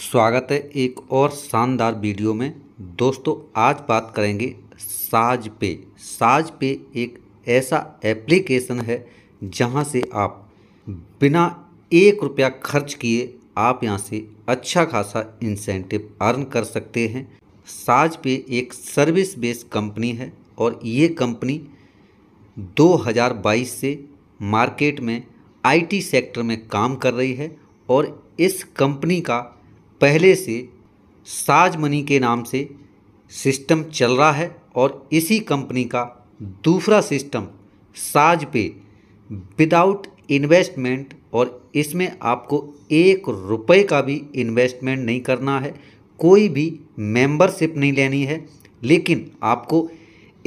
स्वागत है एक और शानदार वीडियो में दोस्तों आज बात करेंगे साज पे साज पे एक ऐसा एप्लीकेशन है जहां से आप बिना एक रुपया खर्च किए आप यहां से अच्छा खासा इंसेंटिव अर्न कर सकते हैं साज पे एक सर्विस बेस्ड कंपनी है और ये कंपनी 2022 से मार्केट में आईटी सेक्टर में काम कर रही है और इस कंपनी का पहले से साज मनी के नाम से सिस्टम चल रहा है और इसी कंपनी का दूसरा सिस्टम साज पे विदाउट इन्वेस्टमेंट और इसमें आपको एक रुपए का भी इन्वेस्टमेंट नहीं करना है कोई भी मेंबरशिप नहीं लेनी है लेकिन आपको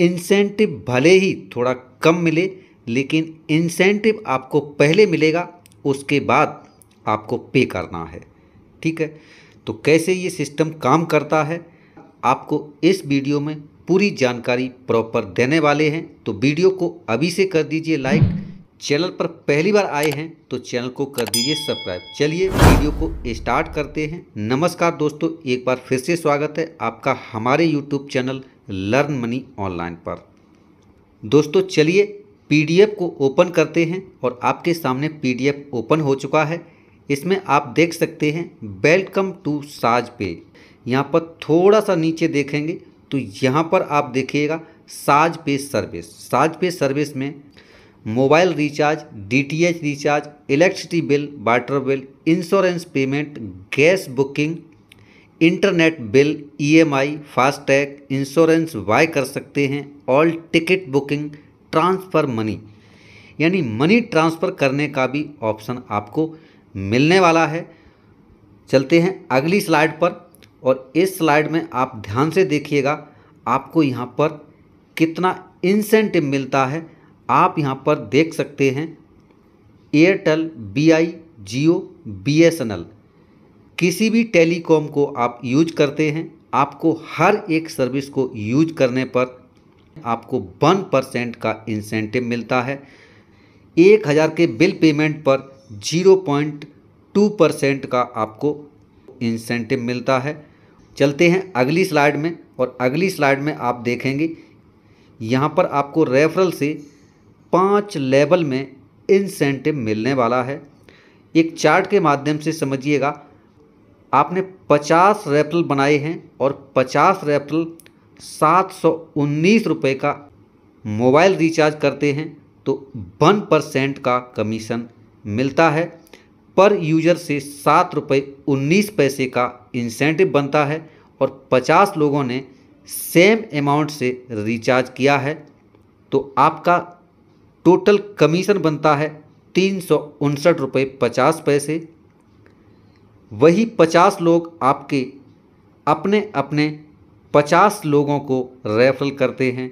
इंसेंटिव भले ही थोड़ा कम मिले लेकिन इंसेंटिव आपको पहले मिलेगा उसके बाद आपको पे करना है ठीक है तो कैसे ये सिस्टम काम करता है आपको इस वीडियो में पूरी जानकारी प्रॉपर देने वाले हैं तो वीडियो को अभी से कर दीजिए लाइक चैनल पर पहली बार आए हैं तो चैनल को कर दीजिए सब्सक्राइब चलिए वीडियो को स्टार्ट करते हैं नमस्कार दोस्तों एक बार फिर से स्वागत है आपका हमारे YouTube channel learn money online पर दोस्तों चलिए पीडीएफ को ओपन करते हैं और आपके सामने पीडीएफ ओपन हो चुका है इसमें आप देख सकते हैं वेलकम टू साज पे यहाँ पर थोड़ा सा नीचे देखेंगे तो यहाँ पर आप देखिएगा साज पे सर्विस साज पे सर्विस में mobile recharge DTH recharge electricity bill water bill insurance payment gas booking internet bill EMI FASTag insurance वाई कर सकते हैं all ticket booking transfer money यानी मनी ट्रांसफ़र करने का भी ऑप्शन आपको मिलने वाला है चलते हैं अगली स्लाइड पर और इस स्लाइड में आप ध्यान से देखिएगा आपको यहाँ पर कितना इंसेंटिव मिलता है आप यहाँ पर देख सकते हैं Airtel B I Jio B S N L किसी भी टेलीकॉम को आप यूज करते हैं आपको हर एक सर्विस को यूज करने पर आपको वन परसेंट का इंसेंटिव मिलता है एक हज़ार के बिल पेमेंट पर जीरो पॉइंट टू परसेंट का आपको इंसेंटिव मिलता है चलते हैं अगली स्लाइड में और अगली स्लाइड में आप देखेंगे यहाँ पर आपको रेफरल से पाँच लेवल में इंसेंटिव मिलने वाला है एक चार्ट के माध्यम से समझिएगा आपने 50 रेफरल बनाए हैं और 50 रेफरल सात सौ उन्नीस रुपये का मोबाइल रिचार्ज करते हैं तो वन परसेंट का कमीशन मिलता है पर यूजर से सात रुपये उन्नीस पैसे का इंसेंटिव बनता है और पचास लोगों ने सेम अमाउंट से रिचार्ज किया है तो आपका टोटल कमीशन बनता है तीन सौ उनसठ रुपये पचास पैसे वही पचास लोग आपके अपने अपने पचास लोगों को रेफरल करते हैं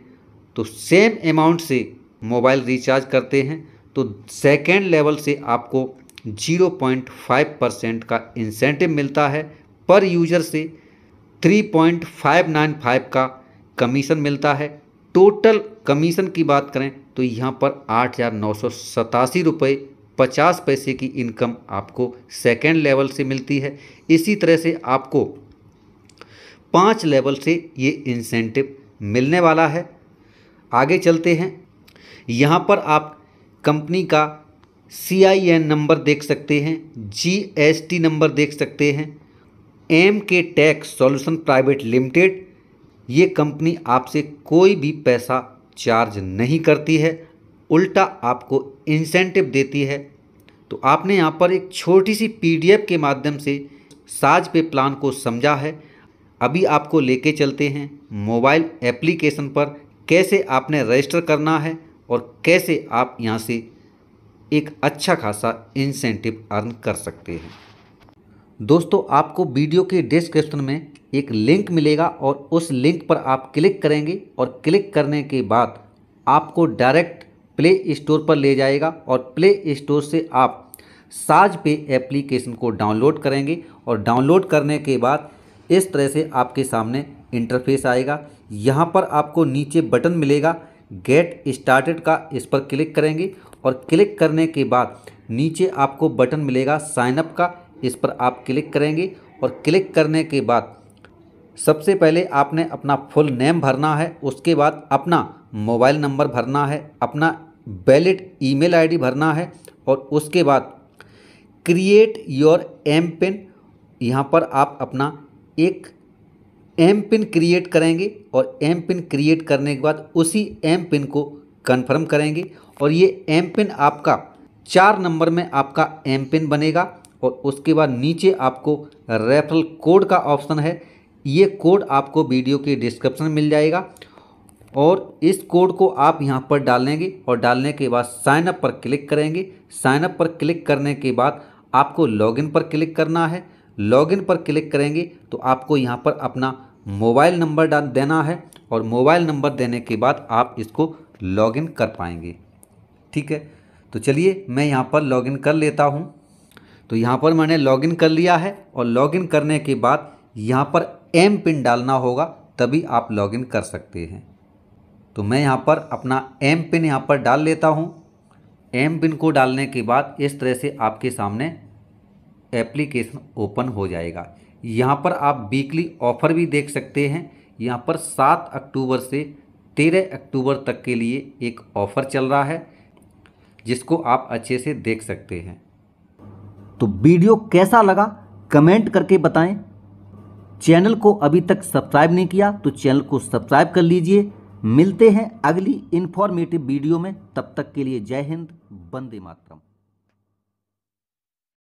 तो सेम अमाउंट से मोबाइल रिचार्ज करते हैं तो सेकेंड लेवल से आपको 0.5 परसेंट का इंसेंटिव मिलता है पर यूजर से 3.595 का कमीशन मिलता है टोटल कमीशन की बात करें तो यहाँ पर आठ हज़ार नौ सौ सतासी रुपये पचास पैसे की इनकम आपको सेकेंड लेवल से मिलती है इसी तरह से आपको पाँच लेवल से ये इंसेंटिव मिलने वाला है आगे चलते हैं यहाँ पर आप कंपनी का सी आई एन नंबर देख सकते हैं जी एस टी नंबर देख सकते हैं M K tax solution private limited ये कंपनी आपसे कोई भी पैसा चार्ज नहीं करती है उल्टा आपको इंसेंटिव देती है तो आपने यहाँ पर एक छोटी सी पीडीएफ के माध्यम से साज पे प्लान को समझा है अभी आपको लेके चलते हैं मोबाइल एप्लीकेशन पर कैसे आपने रजिस्टर करना है और कैसे आप यहाँ से एक अच्छा खासा इंसेंटिव अर्न कर सकते हैं दोस्तों आपको वीडियो के डिस्क्रिप्शन में एक लिंक मिलेगा और उस लिंक पर आप क्लिक करेंगे और क्लिक करने के बाद आपको डायरेक्ट प्ले स्टोर पर ले जाएगा और प्ले स्टोर से आप साज पे एप्लीकेशन को डाउनलोड करेंगे और डाउनलोड करने के बाद इस तरह से आपके सामने इंटरफेस आएगा यहाँ पर आपको नीचे बटन मिलेगा गेट स्टार्टेड का इस पर क्लिक करेंगे और क्लिक करने के बाद नीचे आपको बटन मिलेगा साइनअप का इस पर आप क्लिक करेंगे और क्लिक करने के बाद सबसे पहले आपने अपना फुल नेम भरना है उसके बाद अपना मोबाइल नंबर भरना है अपना वैलिड ईमेल आईडी भरना है और उसके बाद क्रिएट योर एम पिन यहाँ पर आप अपना एक एम पिन क्रिएट करेंगे और एम पिन क्रिएट करने के बाद उसी एम पिन को कन्फर्म करेंगे और ये एम पिन आपका चार नंबर में आपका एम पिन बनेगा और उसके बाद नीचे आपको रेफरल कोड का ऑप्शन है ये कोड आपको वीडियो के डिस्क्रिप्शन मिल जाएगा और इस कोड को आप यहाँ पर डालेंगे और डालने के बाद साइनअप पर क्लिक करेंगे साइनअप पर क्लिक करने के बाद आपको लॉगिन पर क्लिक करना है लॉगिन पर क्लिक करेंगे तो आपको यहाँ पर अपना मोबाइल नंबर डाल देना है और मोबाइल नंबर देने के बाद आप इसको लॉगिन कर पाएंगे ठीक है तो चलिए मैं यहाँ पर लॉगिन कर लेता हूँ तो यहाँ पर मैंने लॉगिन कर लिया है और लॉगिन करने के बाद यहाँ पर एम पिन डालना होगा तभी आप लॉगिन कर सकते हैं तो मैं यहाँ पर अपना एम पिन यहाँ पर डाल लेता हूँ एम पिन को डालने के बाद इस तरह से आपके सामने एप्लीकेशन ओपन हो जाएगा यहाँ पर आप वीकली ऑफर भी देख सकते हैं यहाँ पर सात अक्टूबर से तेरह अक्टूबर तक के लिए एक ऑफ़र चल रहा है जिसको आप अच्छे से देख सकते हैं तो वीडियो कैसा लगा कमेंट करके बताएं चैनल को अभी तक सब्सक्राइब नहीं किया तो चैनल को सब्सक्राइब कर लीजिए मिलते हैं अगली इन्फॉर्मेटिव वीडियो में तब तक के लिए जय हिंद वंदे मातरम